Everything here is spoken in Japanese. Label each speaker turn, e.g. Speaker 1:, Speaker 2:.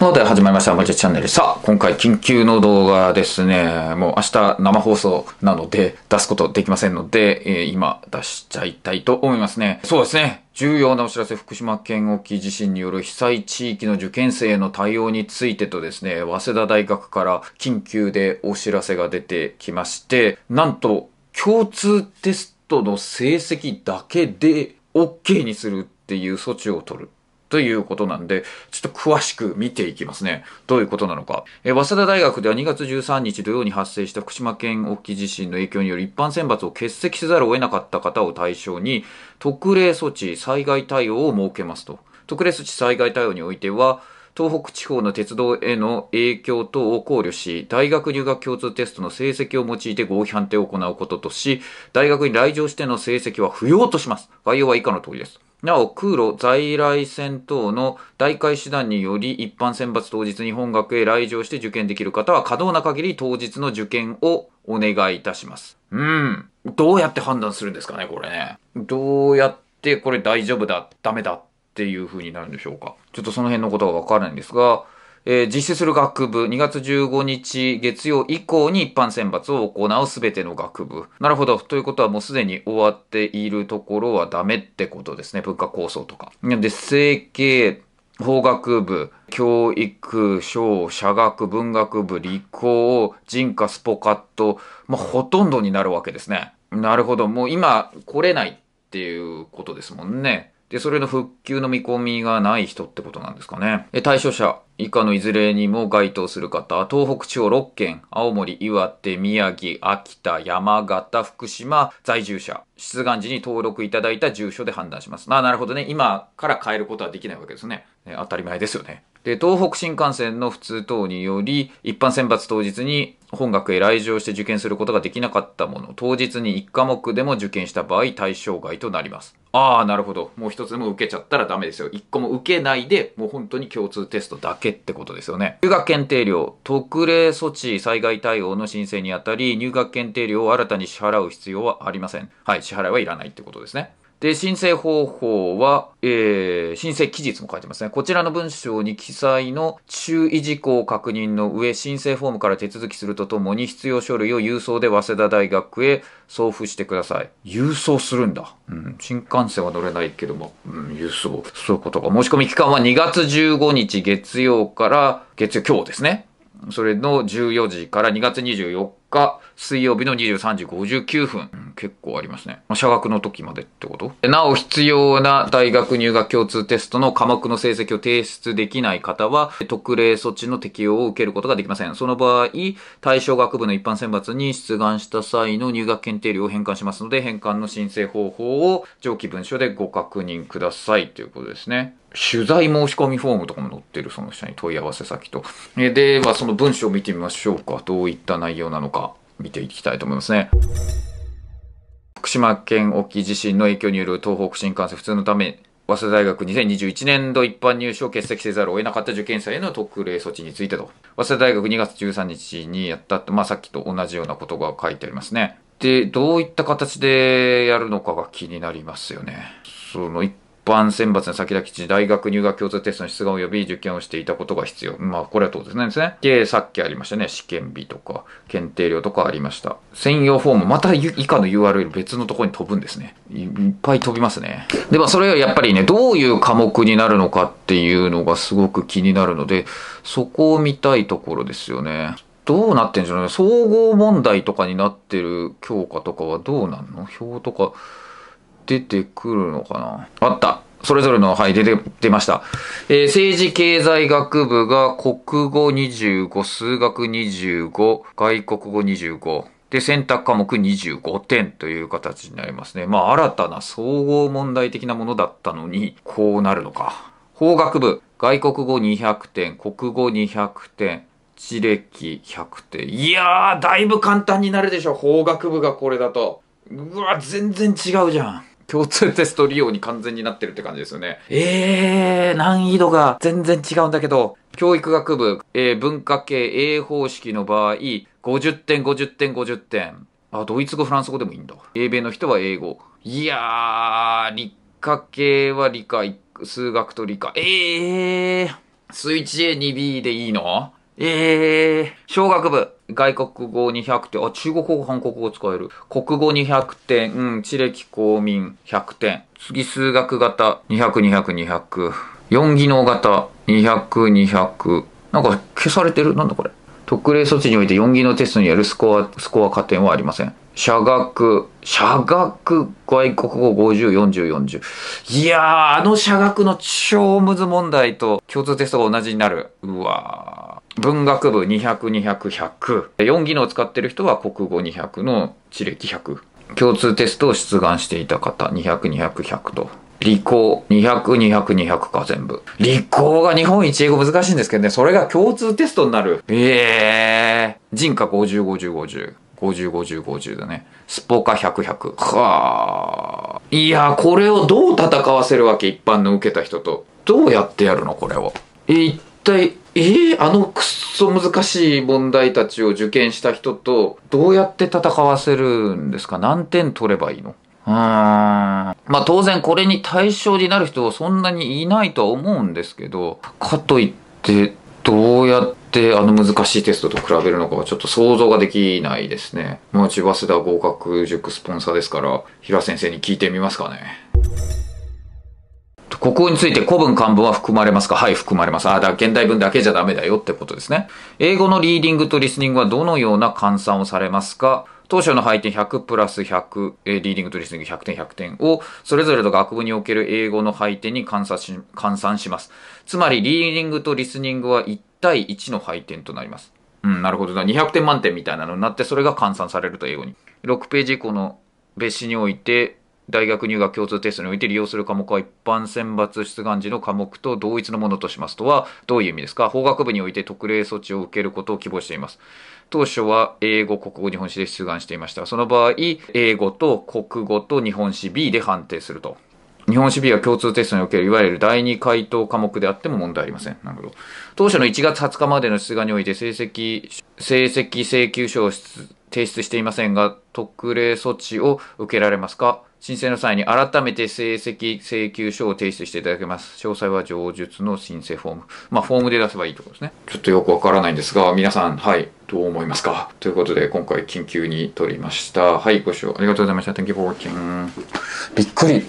Speaker 1: ので始まりました、マチチャンネル。さあ、今回緊急の動画ですね。もう明日生放送なので出すことできませんので、えー、今出しちゃいたいと思いますね。そうですね。重要なお知らせ、福島県沖地震による被災地域の受験生の対応についてとですね、早稲田大学から緊急でお知らせが出てきまして、なんと共通テストの成績だけで OK にするっていう措置を取る。ということなんで、ちょっと詳しく見ていきますね。どういうことなのか。え早稲田大学では2月13日土曜に発生した福島県沖地震の影響による一般選抜を欠席せざるを得なかった方を対象に、特例措置、災害対応を設けますと。特例措置災害対応においては、東北地方の鉄道への影響等を考慮し、大学入学共通テストの成績を用いて合否判定を行うこととし、大学に来場しての成績は不要とします。概要は以下の通りです。なお、空路、在来線等の大会手段により、一般選抜当日に本学へ来場して受験できる方は、可能な限り当日の受験をお願いいたします。うん。どうやって判断するんですかね、これね。どうやってこれ大丈夫だ、ダメだっていう風になるんでしょうか。ちょっとその辺のことはわからないんですが、えー、実施する学部、2月15日月曜以降に一般選抜を行うすべての学部。なるほど。ということはもうすでに終わっているところはダメってことですね。文化構想とか。なんで、整形、法学部、教育、小、社学、文学部、理工、人科、スポカット、まあ、ほとんどになるわけですね。なるほど。もう今来れないっていうことですもんね。で、それの復旧の見込みがない人ってことなんですかね。え対象者以下のいずれにも該当する方、東北地方6県、青森、岩手、宮城、秋田、山形、福島、在住者、出願時に登録いただいた住所で判断します。あ、なるほどね。今から変えることはできないわけですね。ね当たり前ですよね。で、東北新幹線の普通等により、一般選抜当日に本学へ来場して受験することができなかったもの、当日に1科目でも受験した場合、対象外となります。ああ、なるほど。もう一つでも受けちゃったらダメですよ。一個も受けないで、もう本当に共通テストだけってことですよね。入学検定料、特例措置災害対応の申請にあたり、入学検定料を新たに支払う必要はありません。はい、支払いはいらないってことですね。で、申請方法は、えー、申請期日も書いてますね。こちらの文章に記載の注意事項を確認の上、申請フォームから手続きするとともに、必要書類を郵送で早稲田大学へ送付してください。郵送するんだ。うん、新幹線は乗れないけども、うん、郵送。そういうことか。申し込み期間は2月15日月曜から、月曜、今日ですね。それの14時から2月24日水曜日の23時59分、結構ありますね、ま社学の時までってことなお必要な大学入学共通テストの科目の成績を提出できない方は特例措置の適用を受けることができませんその場合対象学部の一般選抜に出願した際の入学検定料を返還しますので返還の申請方法を上記文書でご確認くださいということですね取材申し込みフォームとかも載ってる、その下に問い合わせ先と。えでは、その文章を見てみましょうか。どういった内容なのか、見ていきたいと思いますね。福島県沖地震の影響による東北新幹線普通のため、早稲田大学2021年度一般入試を欠席せざるを得なかった受験生への特例措置についてと。早稲田大学2月13日にやったって、まあさっきと同じようなことが書いてありますね。で、どういった形でやるのかが気になりますよね。その一般選抜の先田基地、大学入学共通テストの出願及び受験をしていたことが必要。まあ、これは当然ですね。で、さっきありましたね。試験日とか、検定料とかありました。専用フォーム、また以下の URL 別のとこに飛ぶんですね。いっぱい飛びますね。で、まあ、それはやっぱりね、どういう科目になるのかっていうのがすごく気になるので、そこを見たいところですよね。どうなってんじゃない総合問題とかになってる教科とかはどうなんの表とか。出てくるのかなあったそれぞれの、はい、出て、出ました。えー、政治経済学部が国語25、数学25、外国語25。で、選択科目25点という形になりますね。まあ、新たな総合問題的なものだったのに、こうなるのか。法学部、外国語200点、国語200点、地歴100点。いやー、だいぶ簡単になるでしょ。法学部がこれだと。うわ、全然違うじゃん。共通テスト利用に完全になってるって感じですよね。えー、難易度が全然違うんだけど、教育学部、えー、文化系 A 方式の場合、50点、50点、50点。あ、ドイツ語、フランス語でもいいんだ。英米の人は英語。いやー、理科系は理科、数学と理科。えー、スイッチ A2B でいいのえー、小学部。外国語200点。あ、中国語、韓国語使える。国語200点。うん、地歴公民100点。次、数学型200、200、200。4技能型200、200。なんか消されてるなんだこれ。特例措置において4技能テストによるスコア、スコア加点はありません。社学、社学外国語50、40、40。いやー、あの社学の超むず問題と共通テストが同じになる。うわー。文学部200、200、100。4技能使ってる人は国語200の地歴100。共通テストを出願していた方、200、200、100と。理工、200、200、200か、全部。理工が日本一英語難しいんですけどね、それが共通テストになる。ええー。人科50、50、50。505050だねスポカ100100はあいやこれをどう戦わせるわけ一般の受けた人とどうやってやるのこれを一体えー、あのくっそ難しい問題たちを受験した人とどうやって戦わせるんですか何点取ればいいのうーんまあ当然これに対象になる人はそんなにいないとは思うんですけどかといってどうやってってあの難しいテストと比べるのかはちょっと想像ができないですね。もう千バス田合格塾スポンサーですから、平先生に聞いてみますかね。国語について古文漢文は含まれますかはい、含まれます。あ、だ現代文だけじゃダメだよってことですね。英語のリーディングとリスニングはどのような換算をされますか当初の配点100プラス100、リーディングとリスニング100点100点を、それぞれの学部における英語の配点に換算し換算します。つまり、リーディングとリスニングは1対1の配点となります。うん、なるほどな。200点満点みたいなのになって、それが換算されると英語に。6ページ以降の別紙において、大学入学共通テストにおいて利用する科目は一般選抜出願時の科目と同一のものとしますとはどういう意味ですか法学部において特例措置を受けることを希望しています。当初は英語、国語、日本史で出願していました。その場合、英語と国語と日本史 B で判定すると。日本史 B は共通テストにおけるいわゆる第二回答科目であっても問題ありません。なるほど。当初の1月20日までの出願において成績、成績請求書を提出していませんが、特例措置を受けられますか申請の際に改めて成績請求書を提出していただけます。詳細は上述の申請フォーム。まあ、フォームで出せばいいところですね。ちょっとよくわからないんですが、皆さん、はい、どう思いますかということで、今回緊急に取りました。はい、ご視聴ありがとうございました。Thank you for watching. びっくり。